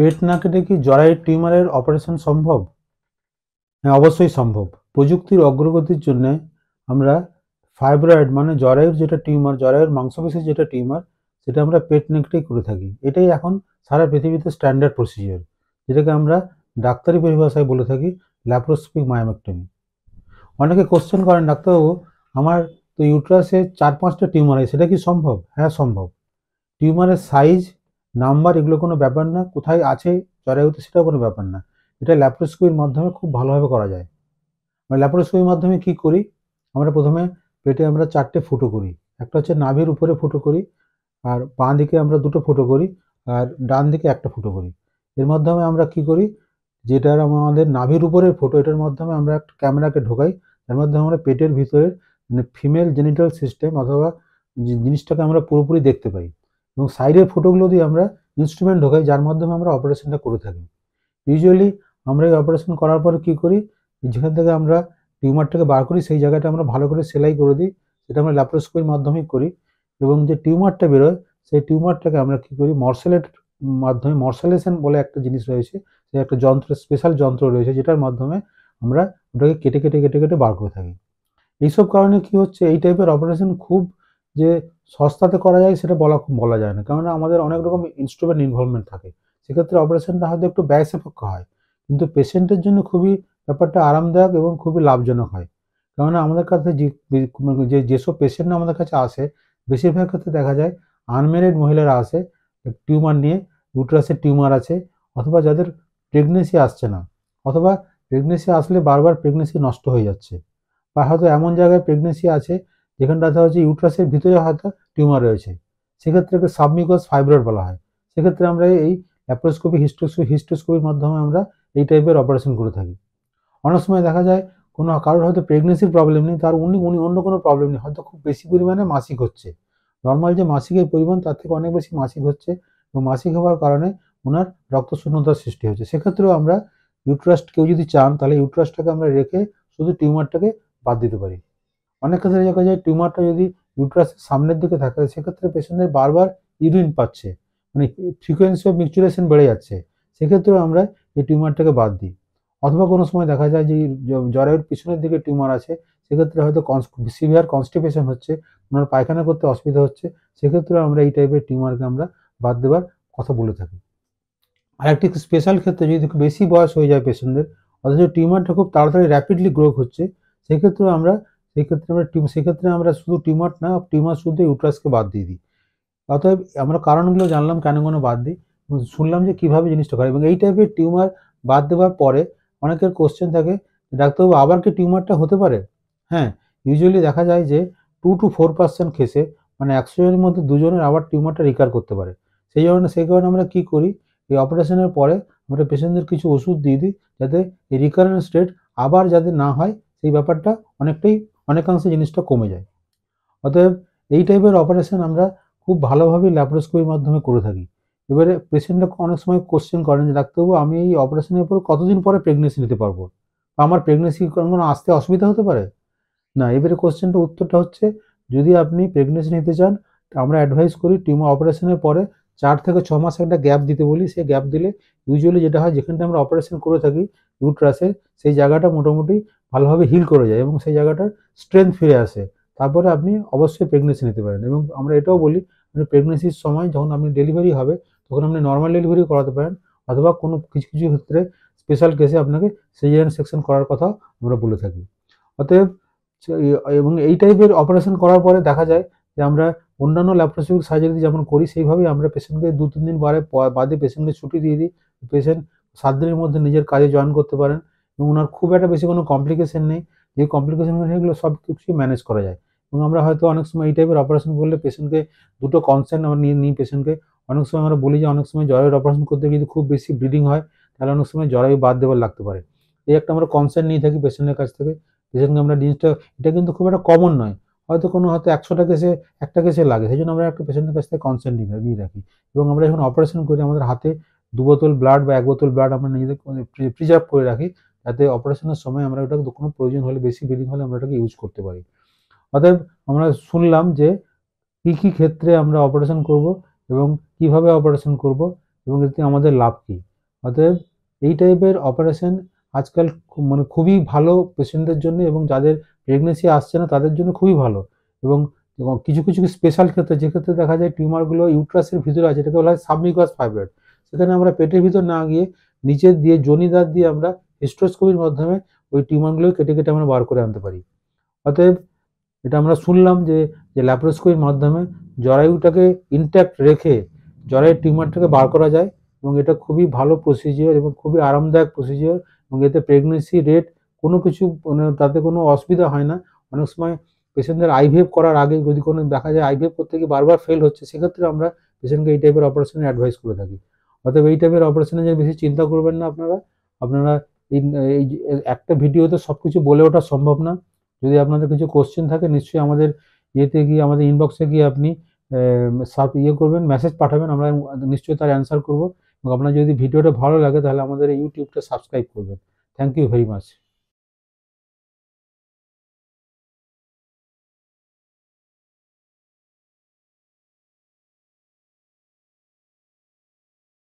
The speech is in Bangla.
পেট না কেটে কি জরায়ের টিউমারের অপারেশন সম্ভব হ্যাঁ অবশ্যই সম্ভব প্রযুক্তির অগ্রগতির জন্য আমরা ফাইব্রয়েড মানে জরায়ুর যেটা টিউমার জরায়ুর মাংসপেশির যেটা টিউমার সেটা আমরা পেট নেকটেই করে থাকি এটাই এখন সারা পৃথিবীতে স্ট্যান্ডার্ড প্রসিজিওর যেটাকে আমরা ডাক্তারি পরিভাষায় বলে থাকি ল্যাপ্রোস্কোপিক মায়ামেক্টমি অনেকে কোশ্চেন করেন ডাক্তারবাবু আমার তো ইউট্রাসে চার পাঁচটা টিউমার আছে সেটা কি সম্ভব হ্যাঁ সম্ভব টিউমারের সাইজ নাম্বার এগুলো কোনো ব্যাপার না কোথায় আছে জরায়ুতে সেটাও কোনো ব্যাপার না এটা ল্যাপ্রোস্কোপির মাধ্যমে খুব ভালোভাবে করা যায় আমরা ল্যাপ্রোস্কোপির মাধ্যমে কি করি আমরা প্রথমে পেটে আমরা চারটে ফুটো করি একটা হচ্ছে নাভির উপরে ফুটো করি আর বাঁ দিকে আমরা দুটো ফুটো করি আর ডান দিকে একটা ফুটো করি এর মাধ্যমে আমরা কি করি যেটার আমাদের নাভির উপরের ফুটো এটার মাধ্যমে আমরা একটা ক্যামেরাকে ঢোকাই এর মাধ্যমে আমরা পেটের ভিতরের মানে ফিমেল জেনিটাল সিস্টেম অথবা জিনিসটাকে আমরা পুরোপুরি দেখতে পাই এবং সাইডের ফটোগুলো দিয়ে আমরা ইনস্ট্রুমেন্ট ঢোকাই যার মাধ্যমে আমরা অপারেশনটা করে থাকি ইউজুয়ালি আমরা এই অপারেশন করার পর কি করি যেখান থেকে আমরা টিউমারটাকে বার করি সেই জায়গাটা আমরা ভালো করে সেলাই করে দিই সেটা আমরা ল্যাপ্রোস্কোপির মাধ্যমে করি এবং যে টিউমারটা বেরোয় সেই টিউমারটাকে আমরা কি করি মর্সেলেট মাধ্যমে মর্সেলেশন বলে একটা জিনিস রয়েছে সে একটা যন্ত্র স্পেশাল যন্ত্র রয়েছে যেটার মাধ্যমে আমরা ওটাকে কেটে কেটে কেটে কেটে বার করে থাকি এইসব কারণে কি হচ্ছে এই টাইপের অপারেশন খুব যে সস্তাতে করা যায় সেটা বলা বলা যায় না কারণ আমাদের অনেক রকম ইনস্ট্রুমেন্ট ইনভলভমেন্ট থাকে সেক্ষেত্রে অপারেশনটা হয়তো একটু ব্যয় সাপেক্ষ হয় কিন্তু পেশেন্টের জন্য খুবই ব্যাপারটা আরামদায়ক এবং খুবই লাভজনক হয় কেননা আমাদের কাছে যে যেসব পেশেন্ট আমাদের কাছে আসে বেশিরভাগ ক্ষেত্রে দেখা যায় আনমেরিড মহিলারা আসে টিউমার নিয়ে ইউট্রাসের টিউমার আছে অথবা যাদের প্রেগনেন্সি আসছে না অথবা প্রেগনেন্সি আসলে বারবার প্রেগনেন্সি নষ্ট হয়ে যাচ্ছে বা হয়তো এমন জায়গায় প্রেগনেন্সি আছে যেখানটা হচ্ছে ইউট্রাসের ভিতরে হয়তো টিউমার রয়েছে সেক্ষেত্রে সাবমিকস ফাইব্রয়েড বলা হয় সেক্ষেত্রে আমরা এই অ্যাপ্রোস্কোপি হিস্টোস্কোপি হিস্টোস্কোপির মাধ্যমে আমরা এই টাইপের অপারেশন করে থাকি অনেক সময় দেখা যায় কোনো কারোর হয়তো প্রেগনেন্সির প্রবলেম নেই তার উনি উনি অন্য কোনো প্রবলেম নেই হয়তো খুব বেশি পরিমাণে মাসিক হচ্ছে নর্মাল যে মাসিকের পরিমাণ তার থেকে অনেক বেশি মাসিক হচ্ছে এবং মাসিক হওয়ার কারণে ওনার রক্তশূন্যতার সৃষ্টি হচ্ছে সেক্ষেত্রেও আমরা ইউট্রাস্ট কেউ যদি চান তাহলে ইউট্রাস্টটাকে আমরা রেখে শুধু টিউমারটাকে বাদ দিতে পারি অনেক ক্ষেত্রে দেখা যায় টিউমারটা যদি ইউট্রাসের সামনের দিকে থাকে সেক্ষেত্রে পেশেন্টের বারবার ইউরিন পাচ্ছে মানে ফ্রিকোয়েন্সি অফ মিক্সুরেশন বেড়ে যাচ্ছে সেক্ষেত্রেও আমরা এই টিউমারটাকে বাদ দিই অথবা কোনো সময় দেখা যায় যে জ্বরের পিছনের দিকে টিউমার আছে সেক্ষেত্রে হয়তো সিভিয়ার কনস্টিপেশন হচ্ছে ওনার পায়খানা করতে অসুবিধা হচ্ছে সেক্ষেত্রে আমরা এই টাইপের টিউমারকে আমরা বাদ দেওয়ার কথা বলে থাকি আর একটি স্পেশাল ক্ষেত্রে যদি বেশি বয়স হয়ে যায় পেশেন্টদের অথচ টিউমারটা খুব তাড়াতাড়ি র্যাপিডলি গ্রো হচ্ছে সেক্ষেত্রেও আমরা সেই ক্ষেত্রে আমরা সেক্ষেত্রে আমরা শুধু টিউমার না টিউমার শুধু ইউট্রাসকে বাদ দিয়ে দিই অতএব আমরা কারণগুলো জানলাম কেন কেন বাদ দিই শুনলাম যে কিভাবে জিনিসটা করে এবং এই টাইপের টিউমার বাদ দেওয়ার পরে অনেকের কোশ্চেন থাকে ডাক্তারবাবু আবার কি টিউমারটা হতে পারে হ্যাঁ ইউজুয়ালি দেখা যায় যে টু টু ফোর পার্সেন্ট খেসে মানে একশো জনের মধ্যে দুজনের আবার টিউমারটা রিকার করতে পারে সেই কারণে সেই কারণে আমরা কী করি এই অপারেশনের পরে আমরা পেশেন্টদের কিছু ওষুধ দিয়ে দিই যাতে এই রিকারেন্স রেট আবার যাতে না হয় সেই ব্যাপারটা অনেকটাই অনেকাংশে জিনিসটা কমে যায় অতএব এই টাইপের অপারেশন আমরা খুব ভালোভাবে ল্যাপ্রোস্কোপির মাধ্যমে করে থাকি এবারে পেশেন্টরা অনেক সময় কোশ্চেন করেন যে ডাক্তারবাবু আমি এই অপারেশনের পর কতদিন পরে প্রেগনেন্সি নিতে পারবো বা আমার প্রেগনেন্সি কোনো আসতে অসুবিধা হতে পারে না এবারে কোশ্চেনটা উত্তরটা হচ্ছে যদি আপনি প্রেগনেন্সি নিতে চান আমরা অ্যাডভাইস করি টিউমার অপারেশনের পরে চার থেকে ছ মাস একটা গ্যাপ দিতে বলি সেই গ্যাপ দিলে ইউজুয়ালি যেটা হয় যেখানটা আমরা অপারেশন করে থাকি ইউট্রাসের সেই জায়গাটা মোটামুটি ভালোভাবে হিল করে যায় এবং সেই জায়গাটার স্ট্রেংথ ফিরে আসে তারপরে আপনি অবশ্যই প্রেগনেন্সি নিতে পারেন এবং আমরা এটাও বলি আপনি প্রেগনেন্সির মানে সময় যখন আপনি ডেলিভারি হবে তখন আপনি নর্মাল ডেলিভারি করাতে পারেন অথবা কোনো কিছু কিছু ক্ষেত্রে স্পেশাল কেসে আপনাকে সিজারিয়ান সেকশন করার কথা আমরা বলে থাকি অতএব এবং এই টাইপের অপারেশন করার পরে দেখা যায় যে আমরা অন্যান্য ল্যাপ্রোস্কোপিক সার্জারি যেমন করি সেইভাবেই আমরা পেশেন্টকে দু তিন দিন বারে বাদে পেশেন্টকে ছুটি দিয়ে দিই পেশেন্ট সাত দিনের মধ্যে নিজের কাজে জয়েন করতে পারেন এবং ওনার খুব একটা বেশি কোনো কমপ্লিকেশন নেই যে কমপ্লিকেশনগুলো সেগুলো সব কিছুই ম্যানেজ করা যায় এবং আমরা হয়তো অনেক সময় এই টাইপের অপারেশন করলে পেশেন্টকে দুটো কনসেন্ট আমরা নিয়ে নিই পেশেন্টকে অনেক সময় আমরা বলি যে অনেক সময় জ্বরের অপারেশন করতে যদি খুব বেশি ব্লিডিং হয় তাহলে অনেক সময় জ্বরাই বাদ দেওয়ার লাগতে পারে এই একটা আমরা কনসেন্ট নিয়ে থাকি পেশেন্টের কাছ থেকে পেশেন্টকে আমরা জিনিসটা এটা কিন্তু খুব একটা কমন নয় হয়তো কোনো হয়তো একশোটা কেসে একটা কেসে লাগে সেই জন্য আমরা একটা পেশেন্টের কাছ থেকে কনসেন্ট নিয়ে রাখি এবং আমরা যখন অপারেশন করি আমাদের হাতে দু বোতল ব্লাড বা এক বোতল ব্লাড আমরা নিজেদের প্রিজার্ভ মানে করে রাখি যাতে অপারেশনের সময় আমরা ওটা কোনো প্রয়োজন হলে বেশি বিলিং হলে আমরা ওটাকে ইউজ করতে পারি অতএব আমরা শুনলাম যে কী কী ক্ষেত্রে আমরা অপারেশন করব এবং কিভাবে অপারেশন করব এবং এতে আমাদের লাভ কী অতএব এই টাইপের অপারেশন আজকাল মানে খুবই ভালো পেশেন্টদের জন্য এবং যাদের প্রেগনেন্সি আসছে না তাদের জন্য খুবই ভালো এবং কিছু কিছু স্পেশাল ক্ষেত্রে যেক্ষেত্রে দেখা যায় টিউমারগুলো ইউট্রাসের ভিতরে আছে এটাকে বলা হয় সাবমিকাস ফাইব্রয়েড সেখানে আমরা পেটের ভিতর না গিয়ে নিচের দিয়ে জনিদার দিয়ে আমরা হিস্ট্রোস্কোপির মাধ্যমে ওই টিউমারগুলো কেটে কেটে আমরা বার করে আনতে পারি অতএব এটা আমরা শুনলাম যে যে ল্যাপ্রোস্কোপির মাধ্যমে জরায়ুটাকে ইনট্যাক্ট রেখে জরায়ুর টিউমারটাকে বার করা যায় এবং এটা খুবই ভালো প্রসিজিওর এবং খুবই আরামদায়ক প্রসিজিওর এবং এতে প্রেগনেন্সি রেট কোনো কিছু মানে তাতে কোনো অসুবিধা হয় না অনেক সময় পেশেন্টদের আইভেভ করার আগে যদি কোনো দেখা যায় আইভেভ করতে গিয়ে বারবার ফেল হচ্ছে সেক্ষেত্রে আমরা পেশেন্টকে এই টাইপের অপারেশনে অ্যাডভাইস করে থাকি অতএব এই টাইপের অপারেশনে যে বেশি চিন্তা করবেন না আপনারা আপনারা এই একটা ভিডিওতে সব কিছু বলে ওঠা সম্ভব না যদি আপনাদের কিছু কোশ্চেন থাকে নিশ্চয়ই আমাদের ইয়েতে গিয়ে আমাদের ইনবক্সে গিয়ে আপনি সাপ ইয়ে করবেন মেসেজ পাঠাবেন আমরা নিশ্চয়ই তার অ্যান্সার করব এবং আপনার যদি ভিডিওটা ভালো লাগে তাহলে আমাদের এই ইউটিউবটা সাবস্ক্রাইব করবেন থ্যাংক ইউ ভেরি মাচ